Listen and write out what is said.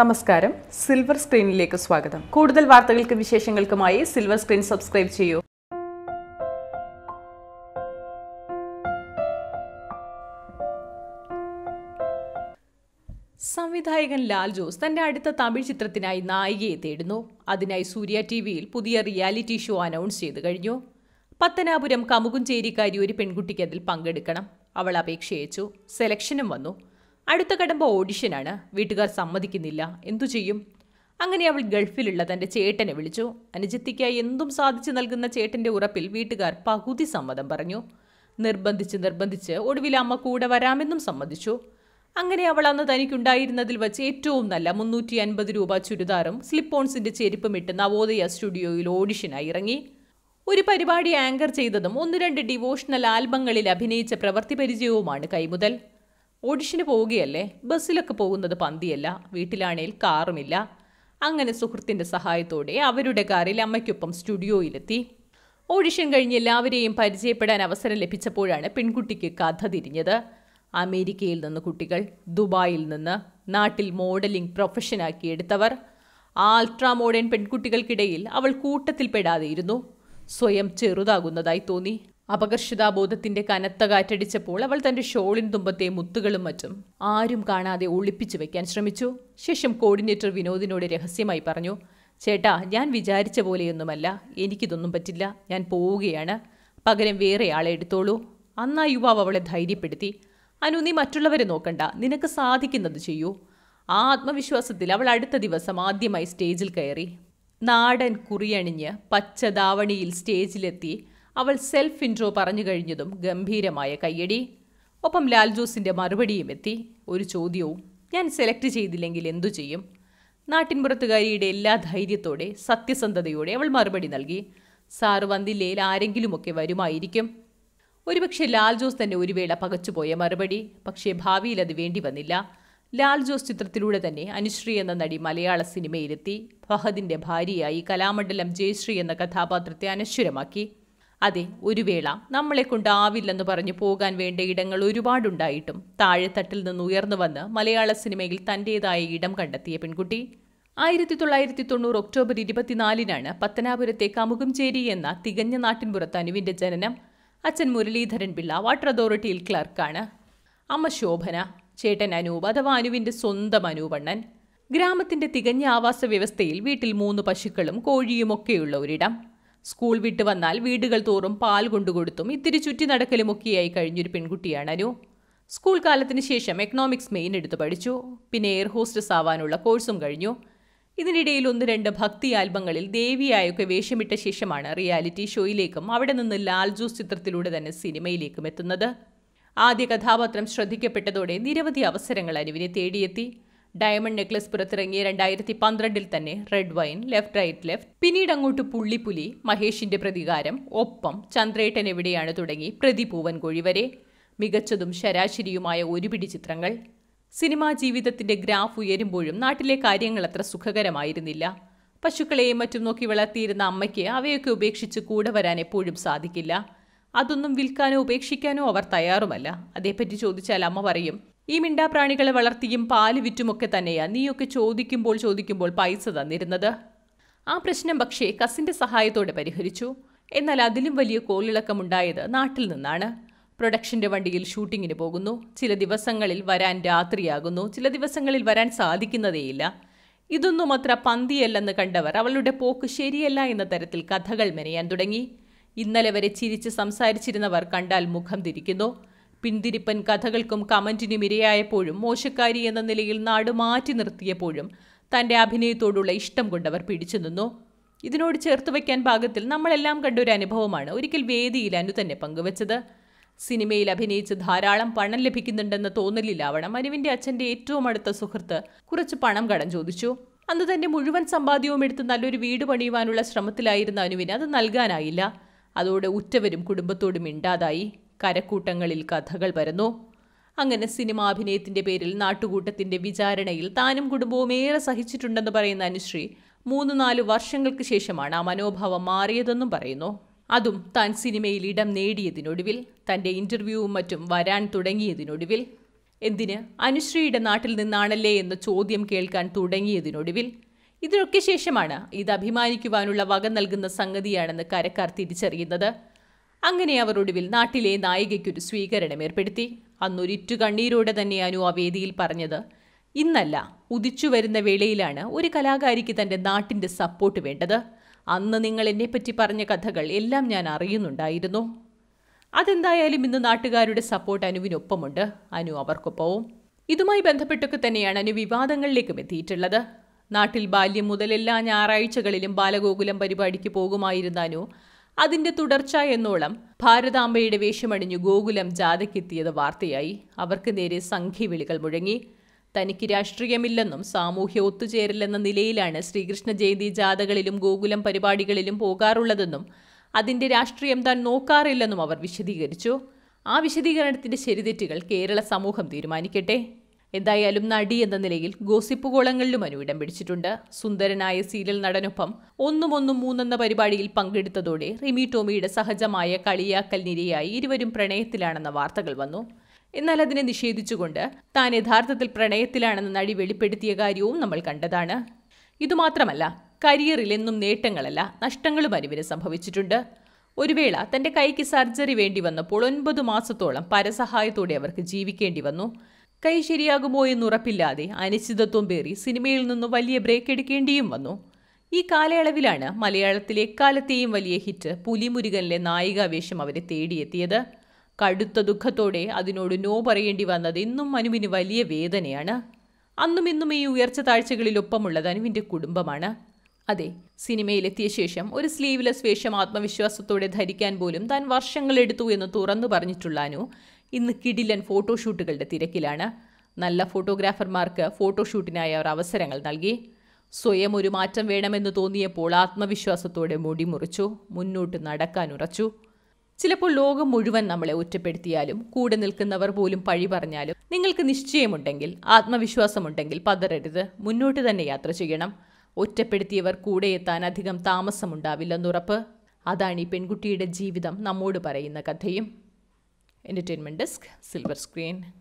നമസ്കാരം സിൽവർ സ്ക്രീനിലേക്ക് സ്വാഗതം കൂടുതൽ വാർത്തകൾക്കും വിശേഷങ്ങൾക്കുമായി സിൽവർ സ്ക്രീൻ സബ്സ്ക്രൈബ് ചെയ്യൂ സംവിധായകൻ ലാൽ ജോസ് തന്റെ അടുത്ത തമിഴ് ചിത്രത്തിനായി നായികയെ തേടുന്നു അതിനായി സൂര്യ ടി വിയിൽ പുതിയ റിയാലിറ്റി ഷോ അനൗൺസ് ചെയ്തു കഴിഞ്ഞു പത്തനാപുരം കമുകുഞ്ചേരിക്കാരി ഒരു പെൺകുട്ടിക്ക് അതിൽ പങ്കെടുക്കണം അവൾ അപേക്ഷയച്ചു സെലക്ഷനും വന്നു അടുത്ത കടമ്പ ഓഡിഷനാണ് വീട്ടുകാർ സമ്മതിക്കുന്നില്ല എന്തു ചെയ്യും അങ്ങനെ അവൾ ഗൾഫിലുള്ള തൻ്റെ ചേട്ടനെ വിളിച്ചു അനുജത്തിക്കായി എന്തും സാധിച്ചു നൽകുന്ന ചേട്ടൻ്റെ ഉറപ്പിൽ വീട്ടുകാർ പകുതി സമ്മതം പറഞ്ഞു നിർബന്ധിച്ച് നിർബന്ധിച്ച് ഒടുവിൽ അമ്മ കൂടെ വരാമെന്നും സമ്മതിച്ചു അങ്ങനെ അവൾ അന്ന് തനിക്കുണ്ടായിരുന്നതിൽ വച്ച് ഏറ്റവും നല്ല മുന്നൂറ്റി അൻപത് രൂപ ചുരിദാറും സ്ലിപ്പോൺസിന്റെ ചെരുപ്പും ഇട്ട് നവോദയ സ്റ്റുഡിയോയിൽ ഓഡിഷനായി ഇറങ്ങി ഒരു പരിപാടി ആങ്കർ ചെയ്തതും ഒന്ന് രണ്ട് ഡിവോഷണൽ ആൽബങ്ങളിൽ അഭിനയിച്ച പ്രവൃത്തി പരിചയവുമാണ് കൈമുതൽ ഓഡിഷന് പോവുകയല്ലേ ബസ്സിലൊക്കെ പോകുന്നത് പന്തിയല്ല വീട്ടിലാണേൽ കാറുമില്ല അങ്ങനെ സുഹൃത്തിൻ്റെ സഹായത്തോടെ അവരുടെ കാറിൽ അമ്മയ്ക്കൊപ്പം സ്റ്റുഡിയോയിലെത്തി ഓഡിഷൻ കഴിഞ്ഞ് എല്ലാവരെയും പരിചയപ്പെടാൻ അവസരം ലഭിച്ചപ്പോഴാണ് പെൺകുട്ടിക്ക് കഥ തിരിഞ്ഞത് അമേരിക്കയിൽ നിന്ന് കുട്ടികൾ ദുബായിൽ നിന്ന് നാട്ടിൽ മോഡലിംഗ് പ്രൊഫഷനാക്കി എടുത്തവർ ആ അൾട്രാ മോഡേൺ പെൺകുട്ടികൾക്കിടയിൽ അവൾ കൂട്ടത്തിൽപ്പെടാതെയിരുന്നു സ്വയം ചെറുതാകുന്നതായി തോന്നി അപകർഷിതാബോധത്തിന്റെ കനത്ത കാറ്റടിച്ചപ്പോൾ അവൾ തന്റെ ഷോളിൻ തുമ്പത്തെ മുത്തുകളും മറ്റും ആരും കാണാതെ ഒളിപ്പിച്ചു വെക്കാൻ ശ്രമിച്ചു ശേഷം കോർഡിനേറ്റർ വിനോദിനോട് രഹസ്യമായി പറഞ്ഞു ചേട്ടാ ഞാൻ വിചാരിച്ച പോലെയൊന്നുമല്ല എനിക്കിതൊന്നും പറ്റില്ല ഞാൻ പോവുകയാണ് പകരം വേറെ ആളെ എടുത്തോളൂ അന്നാ യുവാവ് അവളെ ധൈര്യപ്പെടുത്തി അനു നീ മറ്റുള്ളവരെ നോക്കണ്ട നിനക്ക് സാധിക്കുന്നത് ചെയ്യൂ ആ ആത്മവിശ്വാസത്തിൽ അവൾ അടുത്ത ദിവസം ആദ്യമായി സ്റ്റേജിൽ കയറി നാടൻ കുറിയണിഞ്ഞ് പച്ച ധാവണിയിൽ സ്റ്റേജിലെത്തി അവൾ സെൽഫ് ഇൻട്രോ പറഞ്ഞു കഴിഞ്ഞതും ഗംഭീരമായ കയ്യടി ഒപ്പം ജോസിൻ്റെ മറുപടിയും എത്തി ഒരു ചോദ്യവും ഞാൻ സെലക്ട് ചെയ്തില്ലെങ്കിൽ എന്തു ചെയ്യും നാട്ടിൻപുറത്തുകാരിയുടെ എല്ലാ ധൈര്യത്തോടെ സത്യസന്ധതയോടെ അവൾ മറുപടി നൽകി സാറ് വന്നില്ലേൽ ആരെങ്കിലുമൊക്കെ വരുമായിരിക്കും ഒരുപക്ഷെ ലാൽ ജോസ് തന്നെ ഒരു വേള പകച്ചുപോയ മറുപടി പക്ഷേ ഭാവിയിൽ അത് വേണ്ടി വന്നില്ല ലാൽ ജോസ് ചിത്രത്തിലൂടെ തന്നെ അനുശ്രീ എന്ന നടി മലയാള സിനിമയിലെത്തി ഫഹദിൻ്റെ ഭാര്യയായി കലാമണ്ഡലം ജയശ്രീ എന്ന കഥാപാത്രത്തെ അനശ്വരമാക്കി അതെ ഒരു വേള നമ്മളെ കൊണ്ടാവില്ലെന്ന് പറഞ്ഞു പോകാൻ വേണ്ട ഇടങ്ങൾ ഒരുപാടുണ്ടായിട്ടും താഴെത്തട്ടിൽ നിന്ന് ഉയർന്നു വന്ന് മലയാള സിനിമയിൽ തൻ്റേതായ ഇടം കണ്ടെത്തിയ പെൺകുട്ടി ആയിരത്തി തൊള്ളായിരത്തി തൊണ്ണൂറ് ഒക്ടോബർ ഇരുപത്തിനാലിനാണ് പത്തനാപുരത്തെ കമുകുംചേരി എന്ന തികഞ്ഞ നാട്ടിൻപുറത്ത് അനുവിൻ്റെ ജനനം അച്ഛൻ മുരളീധരൻ പിള്ള വാട്ടർ അതോറിറ്റിയിൽ ക്ലർക്കാണ് അമ്മ ശോഭന ചേട്ടൻ അനൂപ് അഥവാ അനുവിൻ്റെ സ്വന്തം അനൂപണ്ണൻ ഗ്രാമത്തിൻ്റെ തികഞ്ഞ ആവാസ വ്യവസ്ഥയിൽ വീട്ടിൽ മൂന്ന് പശുക്കളും കോഴിയുമൊക്കെയുള്ള ഒരിടം സ്കൂൾ വിട്ട് വന്നാൽ വീടുകൾ തോറും പാൽ കൊണ്ടുകൊടുത്തും ഇത്തിരി ചുറ്റി നടക്കലുമൊക്കെയായി കഴിഞ്ഞൊരു പെൺകുട്ടിയാണ് അനു സ്കൂൾ കാലത്തിന് ശേഷം എക്കണോമിക്സ് മെയിൻ എടുത്ത് പഠിച്ചു പിന്നെ എയർ ഹോസ്റ്റസ് ആവാനുള്ള കോഴ്സും കഴിഞ്ഞു ഇതിനിടയിൽ ഒന്ന് രണ്ട് ഭക്തി ആൽബങ്ങളിൽ ദേവിയായൊക്കെ വേഷമിട്ട ശേഷമാണ് റിയാലിറ്റി ഷോയിലേക്കും അവിടെ നിന്ന് ലാൽ ചിത്രത്തിലൂടെ തന്നെ സിനിമയിലേക്കും എത്തുന്നത് ആദ്യ കഥാപാത്രം ശ്രദ്ധിക്കപ്പെട്ടതോടെ നിരവധി അവസരങ്ങൾ അനുവിനെ തേടിയെത്തി ഡയമണ്ട് നെക്ലസ് പുറത്തിറങ്ങിയ രണ്ടായിരത്തി പന്ത്രണ്ടിൽ തന്നെ red wine left right left പിന്നീട് അങ്ങോട്ട് പുള്ളിപ്പുലി മഹേഷിന്റെ പ്രതികാരം ഒപ്പം ചന്ദ്രേട്ടൻ എവിടെയാണ് തുടങ്ങി പ്രതിപൂവൻ കോഴി വരെ മികച്ചതും ശരാശരിയുമായ ഒരുപിടി ചിത്രങ്ങൾ സിനിമാ ജീവിതത്തിന്റെ ഗ്രാഫ് ഉയരുമ്പോഴും നാട്ടിലെ കാര്യങ്ങൾ അത്ര സുഖകരമായിരുന്നില്ല പശുക്കളെയും മറ്റും നോക്കി വളർത്തിയിരുന്ന അമ്മയ്ക്ക് അവയൊക്കെ ഉപേക്ഷിച്ച് കൂടെ വരാൻ എപ്പോഴും സാധിക്കില്ല അതൊന്നും വിൽക്കാനോ ഉപേക്ഷിക്കാനോ അവർ തയ്യാറുമല്ല അതേപ്പറ്റി ചോദിച്ചാൽ അമ്മ പറയും ഈ മിണ്ടാപ്രാണികളെ വളർത്തിയും പാല് വിറ്റുമൊക്കെ തന്നെയാ നീയൊക്കെ ചോദിക്കുമ്പോൾ ചോദിക്കുമ്പോൾ പൈസ തന്നിരുന്നത് ആ പ്രശ്നം പക്ഷേ കസിൻ്റെ സഹായത്തോടെ പരിഹരിച്ചു എന്നാൽ അതിലും വലിയ കോളിളക്കമുണ്ടായത് നാട്ടിൽ നിന്നാണ് പ്രൊഡക്ഷൻ്റെ വണ്ടിയിൽ ഷൂട്ടിങ്ങിന് പോകുന്നു ചില ദിവസങ്ങളിൽ വരാൻ രാത്രിയാകുന്നു ചില ദിവസങ്ങളിൽ വരാൻ സാധിക്കുന്നതേയില്ല ഇതൊന്നും അത്ര പന്തിയല്ലെന്ന് കണ്ടവർ അവളുടെ പോക്ക് ശരിയല്ല എന്ന തരത്തിൽ കഥകൾ മെനയാൻ തുടങ്ങി ഇന്നലെ വരെ ചിരിച്ച് സംസാരിച്ചിരുന്നവർ കണ്ടാൽ മുഖം തിരിക്കുന്നു പിന്തിരിപ്പൻ കഥകൾക്കും കമന്റിനും ഇരയായപ്പോഴും മോശക്കാരി എന്ന നിലയിൽ നാട് മാറ്റി നിർത്തിയപ്പോഴും തന്റെ അഭിനയത്തോടുള്ള ഇഷ്ടം കൊണ്ടവർ പിടിച്ചു നിന്നു ഇതിനോട് ചേർത്ത് വയ്ക്കാൻ ഭാഗത്തിൽ നമ്മളെല്ലാം കണ്ടൊരു അനുഭവമാണ് ഒരിക്കൽ വേദിയിൽ അനു തന്നെ പങ്കുവച്ചത് സിനിമയിൽ അഭിനയിച്ച് ധാരാളം പണം ലഭിക്കുന്നുണ്ടെന്ന തോന്നലിലാവണം അനുവിന്റെ അച്ഛൻ്റെ ഏറ്റവും അടുത്ത സുഹൃത്ത് കുറച്ച് പണം കടം ചോദിച്ചു അന്ന് തൻ്റെ മുഴുവൻ സമ്പാദ്യവും എടുത്ത് നല്ലൊരു വീട് പണിയുവാനുള്ള ശ്രമത്തിലായിരുന്ന അനുവിന് അത് നൽകാനായില്ല അതോടെ ഉറ്റവരും കുടുംബത്തോടും ഇണ്ടാതായി കരക്കൂട്ടങ്ങളിൽ കഥകൾ വരുന്നു അങ്ങനെ അഭിനയത്തിന്റെ പേരിൽ നാട്ടുകൂട്ടത്തിന്റെ വിചാരണയിൽ താനും കുടുംബവും ഏറെ സഹിച്ചിട്ടുണ്ടെന്ന് പറയുന്ന അനുശ്രീ മൂന്ന് നാല് വർഷങ്ങൾക്ക് ശേഷമാണ് ആ മനോഭാവം മാറിയതെന്നും പറയുന്നു അതും താൻ സിനിമയിൽ ഇടം നേടിയതിനൊടുവിൽ തന്റെ ഇന്റർവ്യൂവും മറ്റും വരാൻ തുടങ്ങിയതിനൊടുവിൽ എന്തിന് അനുശ്രീയുടെ നാട്ടിൽ നിന്നാണല്ലേ എന്ന ചോദ്യം കേൾക്കാൻ തുടങ്ങിയതിനൊടുവിൽ ഇതിനൊക്കെ ശേഷമാണ് ഇത് അഭിമാനിക്കുവാനുള്ള വക നൽകുന്ന സംഗതിയാണെന്ന് കരക്കാർ തിരിച്ചറിയുന്നത് അങ്ങനെ അവർ ഒടുവിൽ നാട്ടിലെ നായികയ്ക്കൊരു സ്വീകരണം ഏർപ്പെടുത്തി അന്നൊരിറ്റു കണ്ണീരോടെ തന്നെ അനു ആ വേദിയിൽ പറഞ്ഞത് ഇന്നല്ല ഉദിച്ചു വരുന്ന വേളയിലാണ് ഒരു കലാകാരിക്ക് തൻ്റെ നാട്ടിൻ്റെ സപ്പോർട്ട് വേണ്ടത് അന്ന് നിങ്ങൾ എന്നെപ്പറ്റി പറഞ്ഞ കഥകൾ എല്ലാം ഞാൻ അറിയുന്നുണ്ടായിരുന്നു അതെന്തായാലും ഇന്ന് നാട്ടുകാരുടെ സപ്പോർട്ട് അനുവിനൊപ്പമുണ്ട് അനു അവർക്കൊപ്പവും ഇതുമായി ബന്ധപ്പെട്ടൊക്കെ തന്നെയാണ് അനു വിവാദങ്ങളിലേക്കും എത്തിയിട്ടുള്ളത് നാട്ടിൽ ബാല്യം മുതൽ എല്ലാ ഞായറാഴ്ചകളിലും ബാലഗോകുലം പരിപാടിക്ക് പോകുമായിരുന്ന അനു അതിന്റെ തുടർച്ച എന്നോളം ഭാരതാംബയുടെ വേഷമണിഞ്ഞു ഗോകുലം ജാഥയ്ക്കെത്തിയത് വാർത്തയായി അവർക്ക് നേരെ സംഘിവിളികൾ മുഴങ്ങി തനിക്ക് രാഷ്ട്രീയമില്ലെന്നും സാമൂഹ്യ ഒത്തുചേരലെന്ന നിലയിലാണ് ശ്രീകൃഷ്ണ ജയന്തി ജാഥകളിലും ഗോകുലം പരിപാടികളിലും പോകാറുള്ളതെന്നും അതിന്റെ രാഷ്ട്രീയം താൻ നോക്കാറില്ലെന്നും അവർ വിശദീകരിച്ചു ആ വിശദീകരണത്തിന്റെ ശരിതെറ്റുകൾ കേരള സമൂഹം തീരുമാനിക്കട്ടെ എന്തായാലും നടി എന്ന നിലയിൽ ഗോസിപ്പ് കോളങ്ങളിലും അനുവിടം ഇടം പിടിച്ചിട്ടുണ്ട് സുന്ദരനായ സീരിയൽ നടനൊപ്പം ഒന്നും ഒന്നും മൂന്നെന്ന പരിപാടിയിൽ പങ്കെടുത്തതോടെ റിമി ടോമിയുടെ സഹജമായ കളിയാക്കൽ നിരയായി ഇരുവരും പ്രണയത്തിലാണെന്ന വാർത്തകൾ വന്നു എന്നാൽ അതിനെ നിഷേധിച്ചുകൊണ്ട് താൻ യഥാർത്ഥത്തിൽ പ്രണയത്തിലാണെന്ന് നടി വെളിപ്പെടുത്തിയ കാര്യവും നമ്മൾ കണ്ടതാണ് ഇതുമാത്രമല്ല കരിയറിൽ എന്നും നേട്ടങ്ങളല്ല നഷ്ടങ്ങളും അനുവിന് സംഭവിച്ചിട്ടുണ്ട് ഒരു വേള തന്റെ കൈക്ക് സർജറി വേണ്ടി വന്നപ്പോൾ ഒൻപത് മാസത്തോളം പരസഹായത്തോടെ അവർക്ക് ജീവിക്കേണ്ടി വന്നു കൈ ശരിയാകുമോ എന്നുറപ്പില്ലാതെ അനിശ്ചിതത്വം പേറി സിനിമയിൽ നിന്ന് വലിയ ബ്രേക്ക് എടുക്കേണ്ടിയും വന്നു ഈ കാലയളവിലാണ് മലയാളത്തിലെ എക്കാലത്തെയും വലിയ ഹിറ്റ് പുലിമുരുകനിലെ നായികാവേഷം അവരെ തേടിയെത്തിയത് കടുത്ത ദുഃഖത്തോടെ അതിനോട് നോ പറയേണ്ടി വന്നത് ഇന്നും അനുവിന് വലിയ വേദനയാണ് അന്നും ഇന്നും ഈ ഉയർച്ച താഴ്ചകളിലൊപ്പമുള്ളത് അനുവിൻ്റെ കുടുംബമാണ് അതെ സിനിമയിലെത്തിയ ശേഷം ഒരു സ്ലീവ്ലെസ് വേഷം ആത്മവിശ്വാസത്തോടെ ധരിക്കാൻ പോലും താൻ വർഷങ്ങളെടുത്തു എന്ന് തുറന്നു പറഞ്ഞിട്ടുള്ള അനു ഇന്ന് കിടിലൻ ഫോട്ടോഷൂട്ടുകളുടെ തിരക്കിലാണ് നല്ല ഫോട്ടോഗ്രാഫർമാർക്ക് ഫോട്ടോഷൂട്ടിനായി അവർ അവസരങ്ങൾ നൽകി സ്വയം ഒരു മാറ്റം വേണമെന്ന് തോന്നിയപ്പോൾ ആത്മവിശ്വാസത്തോടെ മുടി മുറിച്ചു മുന്നോട്ട് നടക്കാൻ ഉറച്ചു ചിലപ്പോൾ ലോകം മുഴുവൻ നമ്മളെ ഒറ്റപ്പെടുത്തിയാലും കൂടെ നിൽക്കുന്നവർ പോലും പഴി പറഞ്ഞാലും നിങ്ങൾക്ക് നിശ്ചയമുണ്ടെങ്കിൽ ആത്മവിശ്വാസമുണ്ടെങ്കിൽ പതരരുത് മുന്നോട്ട് തന്നെ യാത്ര ചെയ്യണം ഒറ്റപ്പെടുത്തിയവർ കൂടെ എത്താൻ അധികം താമസമുണ്ടാവില്ലെന്നുറപ്പ് അതാണ് ഈ പെൺകുട്ടിയുടെ ജീവിതം നമ്മോട് പറയുന്ന കഥയും entertainment disc, silver screen,